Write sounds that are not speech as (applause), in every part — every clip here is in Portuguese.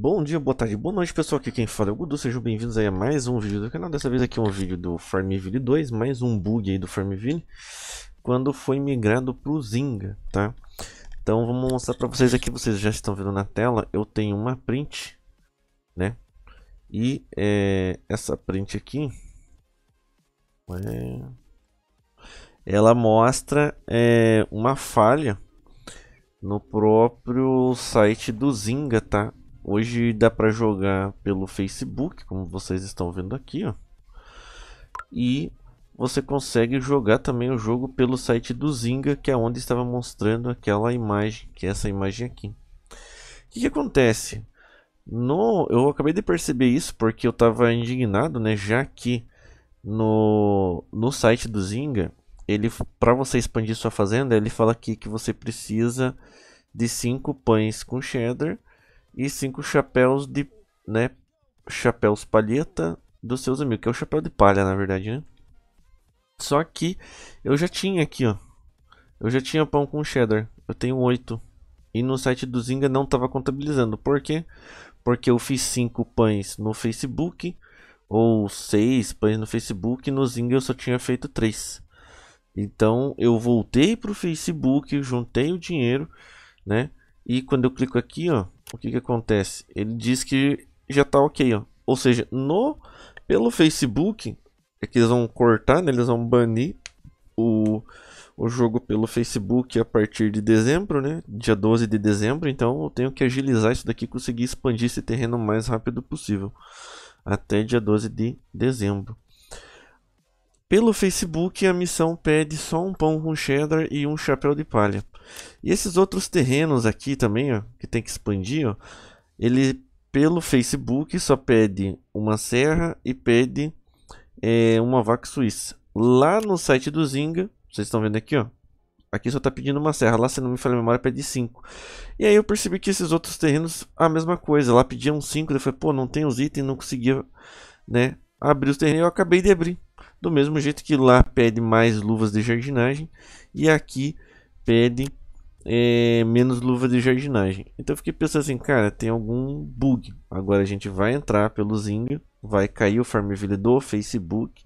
Bom dia, boa tarde, boa noite pessoal, aqui quem fala é o Gudu, sejam bem-vindos aí a mais um vídeo do canal, dessa vez aqui é um vídeo do Farmville 2, mais um bug aí do Farmville, quando foi migrado pro Zynga, tá? Então vamos mostrar pra vocês aqui, vocês já estão vendo na tela, eu tenho uma print, né? E é, essa print aqui, é, ela mostra é, uma falha no próprio site do Zinga, tá? Hoje dá para jogar pelo Facebook, como vocês estão vendo aqui, ó. E você consegue jogar também o jogo pelo site do Zinga, que é onde estava mostrando aquela imagem, que é essa imagem aqui. O que, que acontece? No, eu acabei de perceber isso porque eu estava indignado, né? Já que no, no site do Zinga, ele para você expandir sua fazenda, ele fala aqui que você precisa de 5 pães com cheddar e cinco chapéus de, né, chapéus palheta dos seus amigos, que é o chapéu de palha, na verdade, né? Só que eu já tinha aqui, ó. Eu já tinha pão com cheddar. Eu tenho oito. E no site do Zinga não estava contabilizando. Por quê? Porque eu fiz cinco pães no Facebook ou seis pães no Facebook, no Zinga eu só tinha feito três. Então eu voltei pro Facebook, juntei o dinheiro, né? E quando eu clico aqui, ó, o que que acontece? Ele diz que já tá ok, ó. Ou seja, no pelo Facebook é que eles vão cortar, né? Eles vão banir o, o jogo pelo Facebook a partir de dezembro, né? Dia 12 de dezembro, então eu tenho que agilizar isso daqui conseguir expandir esse terreno o mais rápido possível. Até dia 12 de dezembro. Pelo Facebook, a missão pede só um pão com cheddar e um chapéu de palha. E esses outros terrenos aqui também, ó, que tem que expandir, ó, ele pelo Facebook só pede uma serra e pede é, uma vaca suíça. Lá no site do Zinga, vocês estão vendo aqui, ó. Aqui só está pedindo uma serra, lá se não me falha a memória pede 5. E aí eu percebi que esses outros terrenos, a mesma coisa, lá pediam 5, eu falei, pô, não tem os itens, não conseguia, né, abrir os terrenos, eu acabei de abrir. Do mesmo jeito que lá pede mais luvas de jardinagem e aqui pede é, menos luva de jardinagem. Então eu fiquei pensando assim, cara, tem algum bug. Agora a gente vai entrar pelo Zing, vai cair o Farmville do Facebook,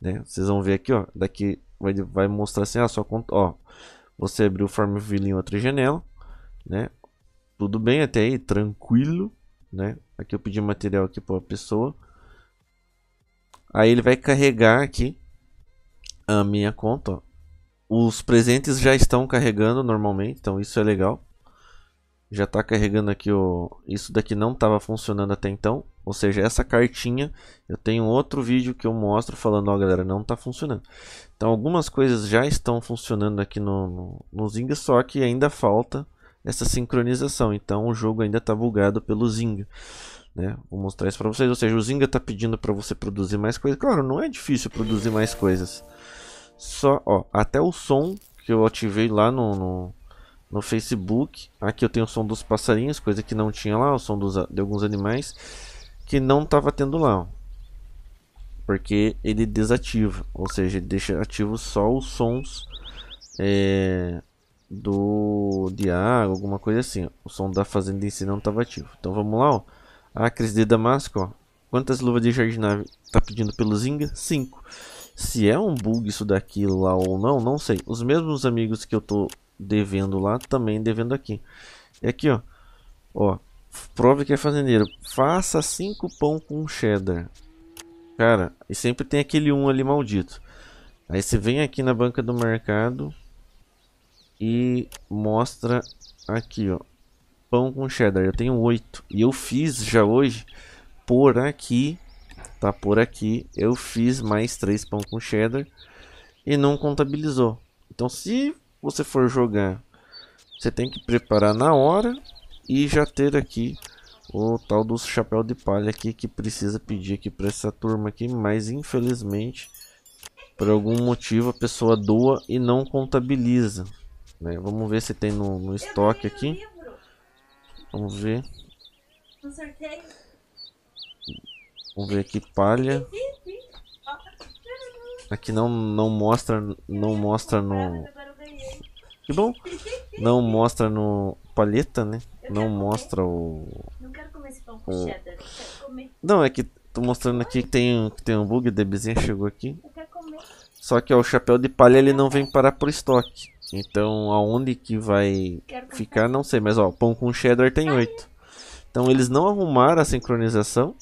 né? Vocês vão ver aqui, ó, daqui vai, vai mostrar assim, a ah, sua conta. ó, você abriu o Farmville em outra janela, né? Tudo bem até aí, tranquilo, né? Aqui eu pedi material aqui para a pessoa. Aí ele vai carregar aqui a minha conta, ó. Os presentes já estão carregando normalmente, então isso é legal. Já está carregando aqui o... Isso daqui não estava funcionando até então. Ou seja, essa cartinha, eu tenho outro vídeo que eu mostro falando, ó galera, não está funcionando. Então algumas coisas já estão funcionando aqui no, no, no só que ainda falta essa sincronização. Então o jogo ainda está bugado pelo Zing. Né? Vou mostrar isso para vocês. Ou seja, o Zinga está pedindo para você produzir mais coisas. Claro, não é difícil produzir mais coisas. Só, ó, até o som que eu ativei lá no, no, no Facebook. Aqui eu tenho o som dos passarinhos, coisa que não tinha lá, o som dos, de alguns animais. Que não estava tendo lá, ó. Porque ele desativa, ou seja, ele deixa ativo só os sons é, do de água, alguma coisa assim. O som da fazenda em si não estava ativo. Então vamos lá, ó. A Cris de Damasco, ó. Quantas luvas de jardinagem tá pedindo pelo Zinga? 5. Se é um bug isso daqui lá ou não, não sei. Os mesmos amigos que eu tô devendo lá, também devendo aqui. E é aqui, ó. Ó, prove que é fazendeiro. Faça cinco pão com cheddar. Cara, e sempre tem aquele um ali maldito. Aí você vem aqui na banca do mercado e mostra aqui, ó. Pão com cheddar. Eu tenho oito E eu fiz já hoje por aqui tá por aqui, eu fiz mais três pão com cheddar e não contabilizou. Então se você for jogar, você tem que preparar na hora e já ter aqui o tal do chapéu de palha aqui que precisa pedir aqui para essa turma aqui, mas infelizmente por algum motivo a pessoa doa e não contabiliza. Né? Vamos ver se tem no, no estoque aqui. Vamos ver. Vamos ver aqui palha. Aqui não não mostra não mostra no Que bom. Não mostra no palheta, né? Não mostra o Não Não, é que tô mostrando aqui que tem que tem um bug, o bezinha chegou aqui. Só que ó, é o chapéu de palha ele não vem parar pro estoque. Então aonde que vai ficar não sei, mas ó, pão com cheddar tem 8. Então eles não arrumaram a sincronização.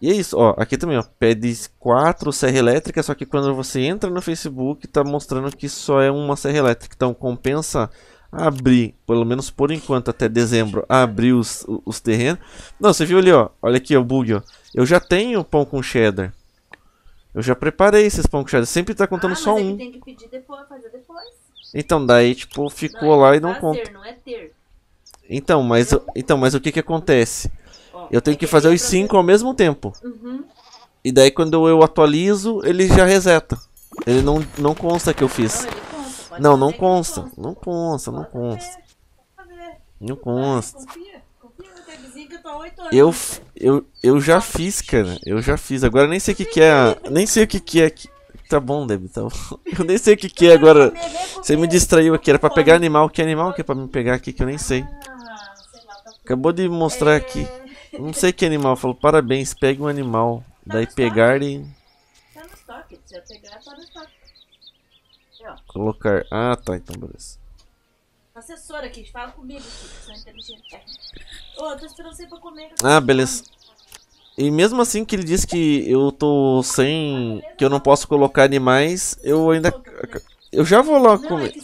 E é isso, ó, aqui também, ó, pede 4 serra elétrica, só que quando você entra no Facebook, tá mostrando que só é uma serra elétrica, então compensa abrir, pelo menos por enquanto até dezembro, abrir os, os terrenos. Não, você viu ali, ó, olha aqui ó, o bug, ó, eu já tenho pão com cheddar. Eu já preparei esses pão com cheddar, sempre tá contando ah, só é um. Depois, depois. Então, daí, tipo, ficou não, é lá e não fazer, conta. Não é então, mas, então, mas o que que acontece? Eu tenho é que fazer os cinco ao mesmo tempo. Uhum. E daí quando eu atualizo, ele já reseta. Ele não, não consta que eu fiz. Não, não consta. Não consta, não consta. Não consta. Eu, eu, eu já fiz, cara. Eu já fiz. Agora nem sei o que, que é. Nem sei o que, que é. Que... Tá bom, Debbie, tá (laughs) Eu nem sei o que, que é agora. Você me distraiu aqui. Era pra pegar animal. Que animal que é pra me pegar aqui que eu nem sei. Ah, tá Acabou de mostrar aqui. Não sei que animal, falou parabéns, pegue um animal. Tá Daí pegar e. Tá no estoque, se eu pegar, tá no estoque. Aqui, Colocar. Ah, tá, então beleza. Assessora aqui, fala comigo, Chico, sou é inteligente. Ô, oh, tô esperando você pra comer. Ah, beleza. E mesmo assim que ele disse que eu tô sem. que eu não posso colocar animais, eu ainda. Eu já vou lá é comer.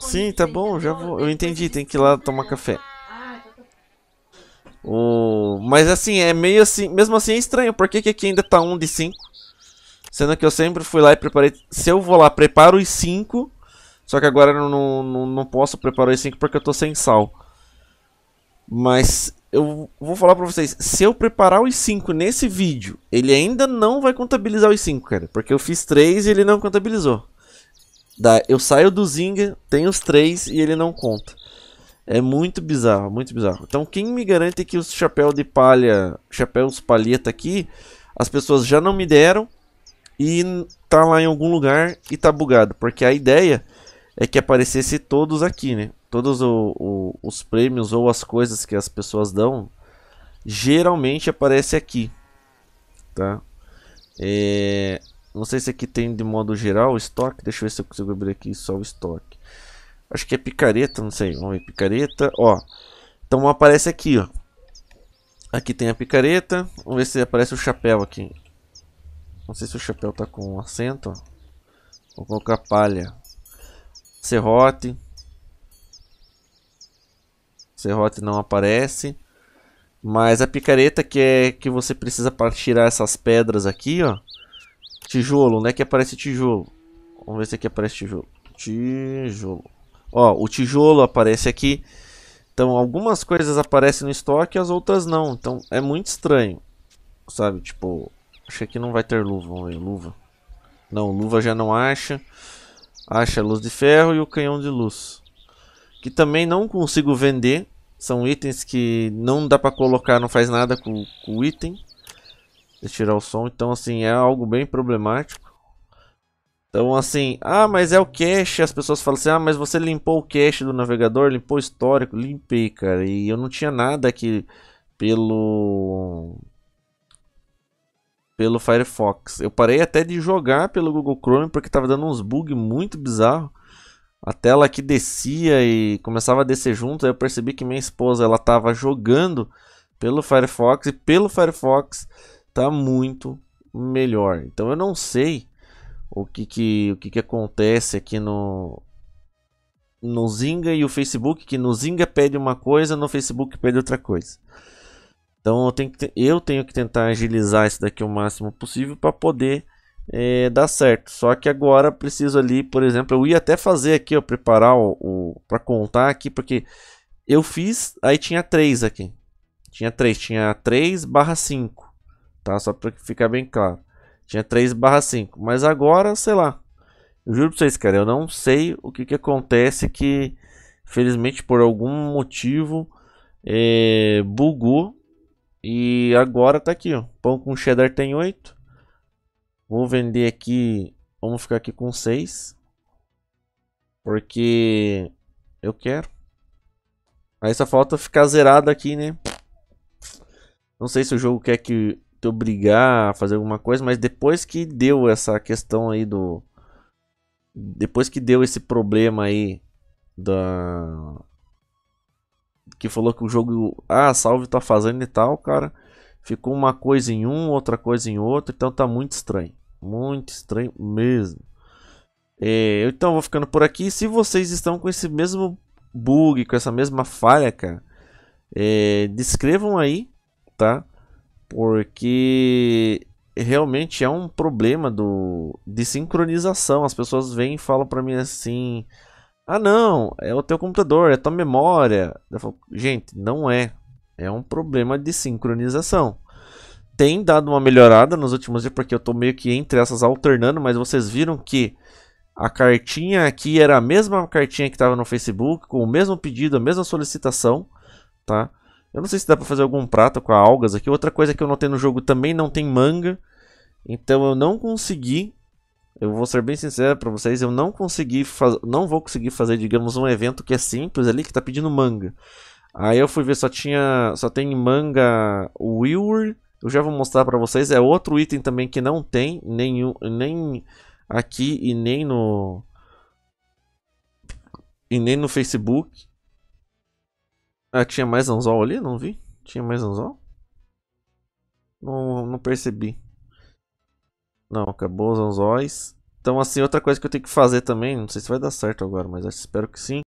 Sim, tá bom, tá já vou. Eu entendi, tem que ir lá tomar café. O... Mas assim, é meio assim. Mesmo assim é estranho. Por que, que aqui ainda tá 1 um de 5? Sendo que eu sempre fui lá e preparei. Se eu vou lá, preparo os 5. Só que agora eu não, não, não posso preparar os 5 porque eu tô sem sal. Mas eu vou falar pra vocês. Se eu preparar os 5 nesse vídeo, ele ainda não vai contabilizar os 5, cara. Porque eu fiz 3 e ele não contabilizou. Da, eu saio do Zinga, tenho os 3 e ele não conta. É muito bizarro, muito bizarro. Então, quem me garante que os chapéu de palha, chapéus palheta aqui, as pessoas já não me deram e tá lá em algum lugar e tá bugado. Porque a ideia é que aparecesse todos aqui, né? Todos o, o, os prêmios ou as coisas que as pessoas dão, geralmente aparece aqui, tá? É... Não sei se aqui tem de modo geral estoque, deixa eu ver se eu consigo abrir aqui só o estoque. Acho que é picareta, não sei. Vamos ver, picareta, ó. Então aparece aqui, ó. Aqui tem a picareta. Vamos ver se aparece o chapéu aqui. Não sei se o chapéu tá com um acento. Vou colocar palha. Serrote. Serrote não aparece. Mas a picareta que é que você precisa para tirar essas pedras aqui, ó. Tijolo, né? Que aparece tijolo. Vamos ver se aqui aparece tijolo. Tijolo. Ó, o tijolo aparece aqui. Então, algumas coisas aparecem no estoque, as outras não. Então, é muito estranho. Sabe, tipo, acho que aqui não vai ter luva, vamos ver, luva. Não, luva já não acha. Acha luz de ferro e o canhão de luz. Que também não consigo vender. São itens que não dá pra colocar, não faz nada com, com o item. Deixa eu tirar o som. Então, assim, é algo bem problemático. Então, assim, ah, mas é o cache. As pessoas falam assim, ah, mas você limpou o cache do navegador, limpou o histórico. Limpei, cara. E eu não tinha nada aqui pelo. pelo Firefox. Eu parei até de jogar pelo Google Chrome porque tava dando uns bugs muito bizarros. A tela aqui descia e começava a descer junto. Aí eu percebi que minha esposa ela tava jogando pelo Firefox e pelo Firefox tá muito melhor. Então eu não sei o que que, o que, que acontece aqui no, no Zinga e o Facebook, que no Zinga pede uma coisa, no Facebook pede outra coisa. Então eu tenho que, eu tenho que tentar agilizar isso daqui o máximo possível para poder é, dar certo. Só que agora preciso ali, por exemplo, eu ia até fazer aqui, eu preparar o, o para contar aqui, porque eu fiz, aí tinha 3 aqui. Tinha 3, tinha três barra 5, tá? Só para ficar bem claro. Tinha 3 barra 5. Mas agora, sei lá. Eu juro pra vocês, cara, eu não sei o que, que acontece que, felizmente, por algum motivo, é, bugou. E agora tá aqui, ó. Pão com cheddar tem 8. Vou vender aqui, vamos ficar aqui com 6. Porque eu quero. Aí só falta ficar zerado aqui, né? Não sei se o jogo quer que te obrigar a fazer alguma coisa, mas depois que deu essa questão aí do. Depois que deu esse problema aí da. Que falou que o jogo. Ah, salve tua fazenda e tal, cara. Ficou uma coisa em um, outra coisa em outro, então tá muito estranho. Muito estranho mesmo. É, então vou ficando por aqui. Se vocês estão com esse mesmo bug, com essa mesma falha, cara, é, descrevam aí, tá? porque realmente é um problema do de sincronização. As pessoas vêm e falam para mim assim: "Ah, não, é o teu computador, é a tua memória". Eu falo, gente, não é. É um problema de sincronização. Tem dado uma melhorada nos últimos dias porque eu tô meio que entre essas alternando, mas vocês viram que a cartinha aqui era a mesma cartinha que estava no Facebook, com o mesmo pedido, a mesma solicitação, tá? Eu não sei se dá para fazer algum prato com algas aqui. Outra coisa que eu notei no jogo também não tem manga. Então eu não consegui, eu vou ser bem sincero para vocês, eu não consegui fazer. não vou conseguir fazer, digamos, um evento que é simples ali que tá pedindo manga. Aí eu fui ver só tinha, só tem manga Weaver. Eu já vou mostrar para vocês, é outro item também que não tem nenhum nem aqui e nem no e nem no Facebook. Ah, tinha mais anzol ali? Não vi. Tinha mais anzol? Não, não percebi. Não, acabou os anzóis. Então, assim, outra coisa que eu tenho que fazer também, não sei se vai dar certo agora, mas espero que sim.